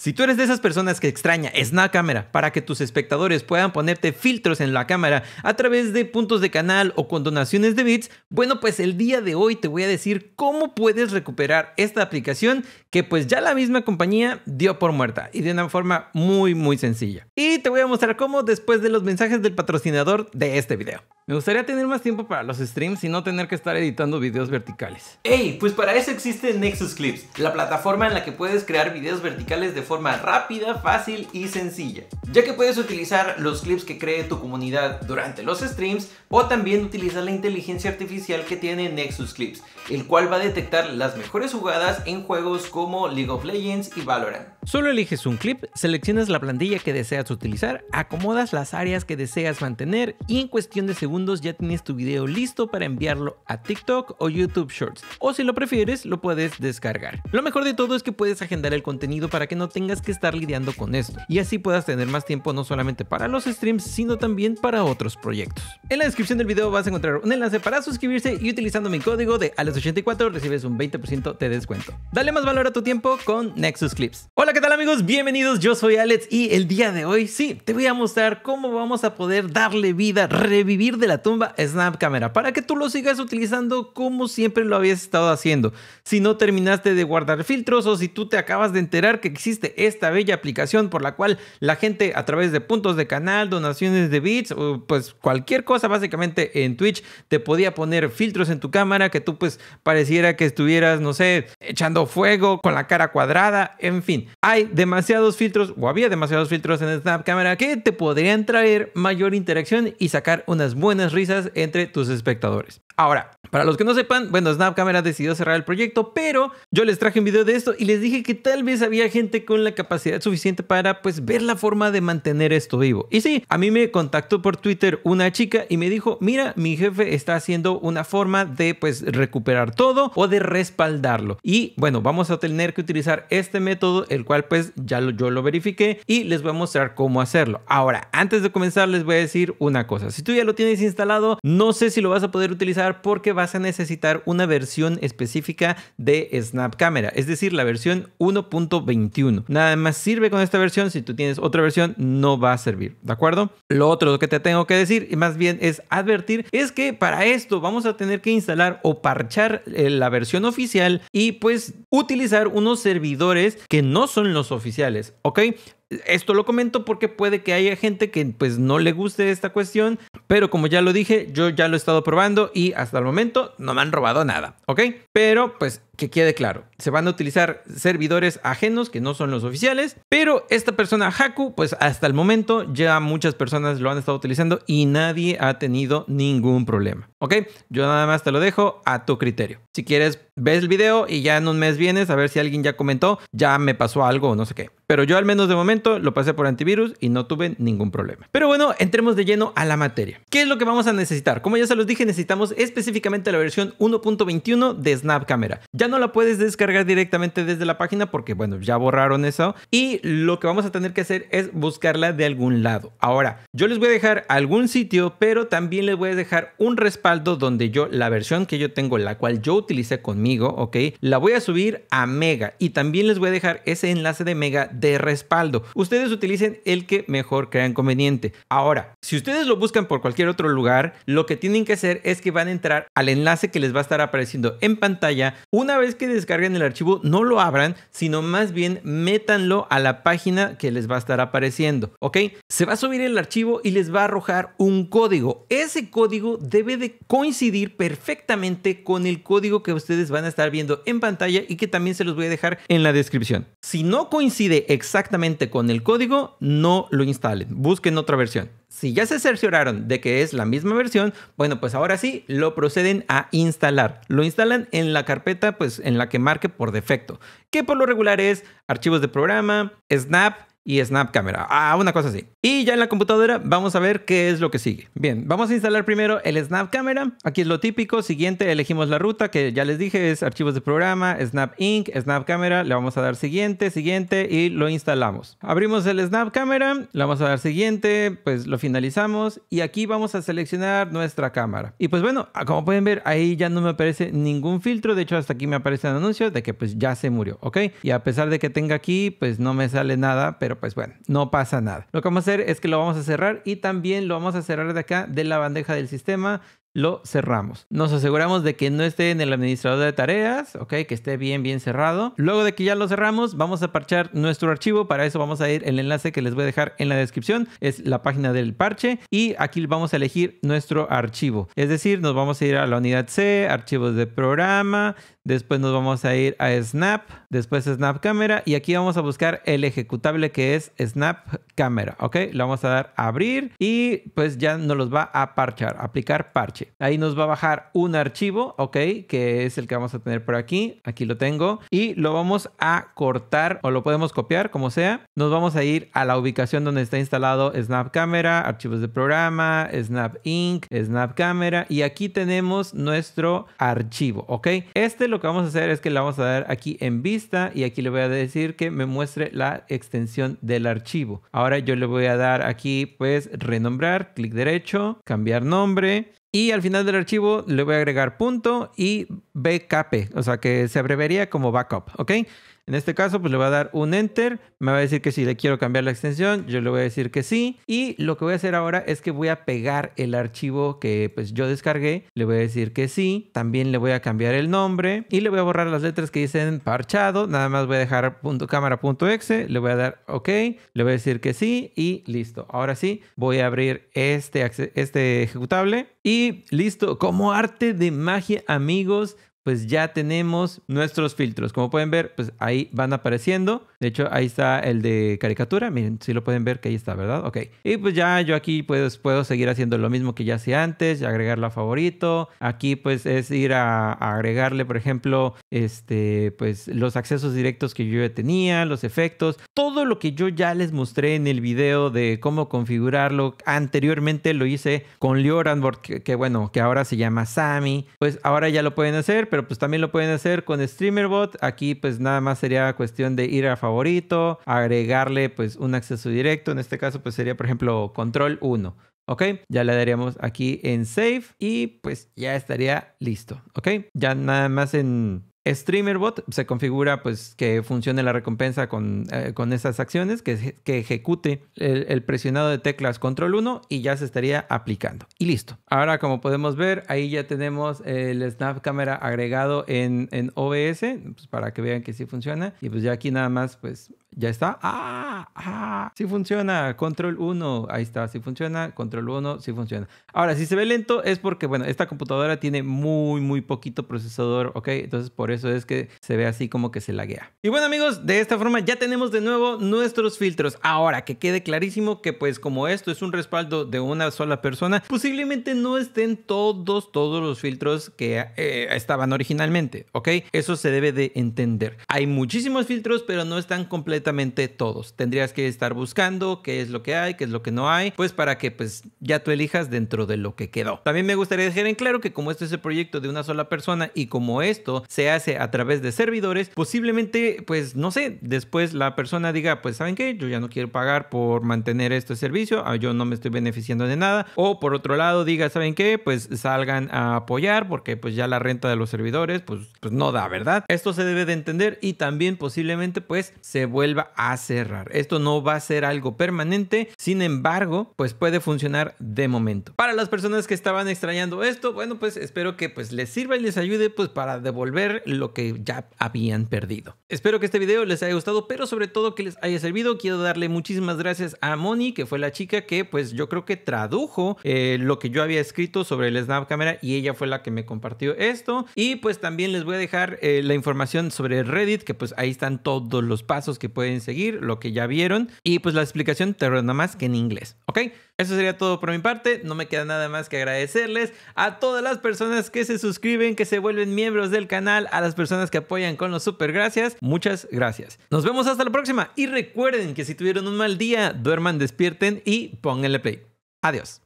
Si tú eres de esas personas que extraña Snack Cámara para que tus espectadores puedan ponerte filtros en la cámara a través de puntos de canal o con donaciones de bits, bueno pues el día de hoy te voy a decir cómo puedes recuperar esta aplicación que pues ya la misma compañía dio por muerta y de una forma muy muy sencilla. Y te voy a mostrar cómo después de los mensajes del patrocinador de este video. Me gustaría tener más tiempo para los streams y no tener que estar editando videos verticales. ¡Ey! Pues para eso existe Nexus Clips, la plataforma en la que puedes crear videos verticales de forma rápida, fácil y sencilla, ya que puedes utilizar los clips que cree tu comunidad durante los streams o también utilizar la inteligencia artificial que tiene Nexus Clips, el cual va a detectar las mejores jugadas en juegos como League of Legends y Valorant. Solo eliges un clip, seleccionas la plantilla que deseas utilizar, acomodas las áreas que deseas mantener y en cuestión de segundos ya tienes tu video listo para enviarlo a TikTok o YouTube Shorts, o si lo prefieres lo puedes descargar. Lo mejor de todo es que puedes agendar el contenido para que no te tengas que estar lidiando con esto y así puedas tener más tiempo no solamente para los streams, sino también para otros proyectos. En la descripción del video vas a encontrar un enlace para suscribirse y utilizando mi código de Alex84 recibes un 20% de descuento. Dale más valor a tu tiempo con Nexus Clips. Hola, ¿qué tal amigos? Bienvenidos, yo soy Alex y el día de hoy sí, te voy a mostrar cómo vamos a poder darle vida, revivir de la tumba Snap Camera para que tú lo sigas utilizando como siempre lo habías estado haciendo. Si no terminaste de guardar filtros o si tú te acabas de enterar que existe esta bella aplicación por la cual la gente a través de puntos de canal, donaciones de bits, o pues cualquier cosa básicamente en Twitch te podía poner filtros en tu cámara que tú pues pareciera que estuvieras, no sé, echando fuego con la cara cuadrada, en fin. Hay demasiados filtros o había demasiados filtros en Snap Camera que te podrían traer mayor interacción y sacar unas buenas risas entre tus espectadores. Ahora, para los que no sepan, bueno, Snap Camera decidió cerrar el proyecto, pero yo les traje un video de esto y les dije que tal vez había gente con la capacidad suficiente para pues ver la forma de mantener esto vivo. Y sí, a mí me contactó por Twitter una chica y me dijo, mira, mi jefe está haciendo una forma de pues recuperar todo o de respaldarlo. Y bueno, vamos a tener que utilizar este método, el cual pues ya lo, yo lo verifiqué y les voy a mostrar cómo hacerlo. Ahora, antes de comenzar les voy a decir una cosa. Si tú ya lo tienes instalado, no sé si lo vas a poder utilizar porque vas a necesitar una versión específica de Snap Camera, es decir, la versión 1.21. Nada más sirve con esta versión. Si tú tienes otra versión, no va a servir. ¿De acuerdo? Lo otro que te tengo que decir, y más bien es advertir, es que para esto vamos a tener que instalar o parchar eh, la versión oficial y pues utilizar unos servidores que no son los oficiales. ¿Ok? Esto lo comento porque puede que haya gente que pues no le guste esta cuestión, pero como ya lo dije, yo ya lo he estado probando y hasta el momento no me han robado nada, ¿ok? Pero pues que quede claro, se van a utilizar servidores ajenos que no son los oficiales, pero esta persona Haku, pues hasta el momento ya muchas personas lo han estado utilizando y nadie ha tenido ningún problema. ¿Ok? Yo nada más te lo dejo a tu criterio. Si quieres, ves el video y ya en un mes vienes a ver si alguien ya comentó, ya me pasó algo o no sé qué. Pero yo al menos de momento lo pasé por antivirus y no tuve ningún problema. Pero bueno, entremos de lleno a la materia. ¿Qué es lo que vamos a necesitar? Como ya se los dije, necesitamos específicamente la versión 1.21 de Snap Camera. Ya no la puedes descargar directamente desde la página porque, bueno, ya borraron eso. Y lo que vamos a tener que hacer es buscarla de algún lado. Ahora, yo les voy a dejar algún sitio, pero también les voy a dejar un respaldo donde yo, la versión que yo tengo, la cual yo utilicé conmigo, ok, la voy a subir a Mega y también les voy a dejar ese enlace de Mega de respaldo. Ustedes utilicen el que mejor crean conveniente. Ahora, si ustedes lo buscan por cualquier otro lugar, lo que tienen que hacer es que van a entrar al enlace que les va a estar apareciendo en pantalla. Una vez que descarguen el archivo, no lo abran, sino más bien métanlo a la página que les va a estar apareciendo, ok. Se va a subir el archivo y les va a arrojar un código. Ese código debe de coincidir perfectamente con el código que ustedes van a estar viendo en pantalla y que también se los voy a dejar en la descripción. Si no coincide exactamente con el código, no lo instalen, busquen otra versión. Si ya se cercioraron de que es la misma versión, bueno, pues ahora sí lo proceden a instalar. Lo instalan en la carpeta pues en la que marque por defecto, que por lo regular es archivos de programa, Snap y Snap Camera. Ah, una cosa así. Y ya en la computadora vamos a ver qué es lo que sigue. Bien, vamos a instalar primero el Snap Camera. Aquí es lo típico. Siguiente, elegimos la ruta que ya les dije, es archivos de programa, Snap Inc., Snap Camera. Le vamos a dar siguiente, siguiente y lo instalamos. Abrimos el Snap Camera, le vamos a dar siguiente, pues lo finalizamos y aquí vamos a seleccionar nuestra cámara. Y pues bueno, ah, como pueden ver, ahí ya no me aparece ningún filtro. De hecho, hasta aquí me aparece el anuncio de que pues ya se murió, ¿ok? Y a pesar de que tenga aquí, pues no me sale nada, pero pues bueno, no pasa nada. Lo que vamos a hacer es que lo vamos a cerrar y también lo vamos a cerrar de acá de la bandeja del sistema lo cerramos. Nos aseguramos de que no esté en el administrador de tareas, ok, que esté bien, bien cerrado. Luego de que ya lo cerramos, vamos a parchar nuestro archivo. Para eso vamos a ir el enlace que les voy a dejar en la descripción. Es la página del parche y aquí vamos a elegir nuestro archivo. Es decir, nos vamos a ir a la unidad C, archivos de programa, Después nos vamos a ir a Snap, después Snap Camera y aquí vamos a buscar el ejecutable que es Snap Camera, ¿ok? lo vamos a dar a abrir y pues ya nos los va a parchar, aplicar parche. Ahí nos va a bajar un archivo, ok, que es el que vamos a tener por aquí. Aquí lo tengo. Y lo vamos a cortar o lo podemos copiar, como sea. Nos vamos a ir a la ubicación donde está instalado Snap Camera, archivos de programa, Snap Inc., Snap Camera. Y aquí tenemos nuestro archivo, ok. Este lo que vamos a hacer es que le vamos a dar aquí en vista y aquí le voy a decir que me muestre la extensión del archivo. Ahora yo le voy a dar aquí, pues, renombrar, clic derecho, cambiar nombre y al final del archivo le voy a agregar punto y BKP, o sea que se abreviaría como backup, ¿ok? En este caso, pues le voy a dar un enter, me va a decir que si le quiero cambiar la extensión, yo le voy a decir que sí. Y lo que voy a hacer ahora es que voy a pegar el archivo que pues yo descargué, le voy a decir que sí, también le voy a cambiar el nombre y le voy a borrar las letras que dicen parchado, nada más voy a dejar punto, le voy a dar ok, le voy a decir que sí y listo. Ahora sí, voy a abrir este, este ejecutable y listo, como arte de magia amigos, pues ya tenemos nuestros filtros. Como pueden ver, pues ahí van apareciendo. De hecho, ahí está el de caricatura. Miren, si lo pueden ver que ahí está, ¿verdad? Ok. Y pues ya yo aquí pues, puedo seguir haciendo lo mismo que ya hacía antes, agregarla a favorito. Aquí pues es ir a, agregarle, por ejemplo, este, pues los accesos directos que yo tenía, los efectos, todo lo que yo ya les mostré en el video de cómo configurarlo. Anteriormente lo hice con Lioranbord, que, que bueno, que ahora se llama Sammy... Pues ahora ya lo pueden hacer, pero pues también lo pueden hacer con StreamerBot. Aquí pues nada más sería cuestión de ir a favorito, agregarle pues un acceso directo. En este caso pues sería por ejemplo control 1. ¿Ok? Ya le daríamos aquí en save y pues ya estaría listo. ¿Ok? Ya nada más en StreamerBot se configura pues que funcione la recompensa con, eh, con esas acciones, que, que ejecute el, presionado de teclas control 1 y ya se estaría aplicando. Y listo. Ahora como podemos ver, ahí ya tenemos el Snap Camera agregado en, en OBS, pues, para que vean que si funciona. Y pues ya aquí nada más pues ya está. ¡Ah! ¡Ah! Sí funciona. Control 1. Ahí está. Sí funciona. Control 1. Sí funciona. Ahora, si se ve lento es porque, bueno, esta computadora tiene muy, muy poquito procesador, ¿ok? Entonces por eso eso es que se ve así como que se laguea. Y bueno amigos, de esta forma ya tenemos de nuevo nuestros filtros. Ahora, que quede clarísimo que pues como esto es un respaldo de una sola persona, posiblemente no estén todos, todos los filtros que eh, estaban originalmente, ¿ok? Eso se debe de entender. Hay muchísimos filtros, pero no están completamente todos. Tendrías que estar buscando qué es lo que hay, qué es lo que no hay, pues para que pues ya tú elijas dentro de lo que quedó. También me gustaría dejar en claro que como esto es el proyecto de una sola persona y como esto se hace a través de servidores, posiblemente, pues no sé, después la persona diga, pues saben que yo ya no quiero pagar por mantener este servicio, ah, yo no me estoy beneficiando de nada. O por otro lado diga, saben qué, pues salgan a apoyar porque pues ya la renta de los servidores pues, pues no da, ¿verdad? Esto se debe de entender y también posiblemente pues se vuelva a cerrar. Esto no va a ser algo permanente, sin embargo, pues puede funcionar de momento. Para las personas que estaban extrañando esto, bueno, pues espero que pues les sirva y les ayude pues para devolver lo que ya habían perdido. Espero que este video les haya gustado, pero sobre todo que les haya servido. Quiero darle muchísimas gracias a Moni, que fue la chica que pues yo creo que tradujo eh, lo que yo había escrito sobre el Snap Camera y ella fue la que me compartió esto. Y pues también les voy a dejar eh, la información sobre Reddit, que pues ahí están todos los pasos que pueden seguir, lo que ya vieron y pues la explicación te nada más que en inglés, ¿ok? Eso sería todo por mi parte, no me queda nada más que agradecerles a todas las personas que se suscriben, que se vuelven miembros del canal, a las personas que apoyan con los super gracias. Muchas gracias. Nos vemos hasta la próxima y recuerden que si tuvieron un mal día, duerman, despierten y pónganle play. Adiós.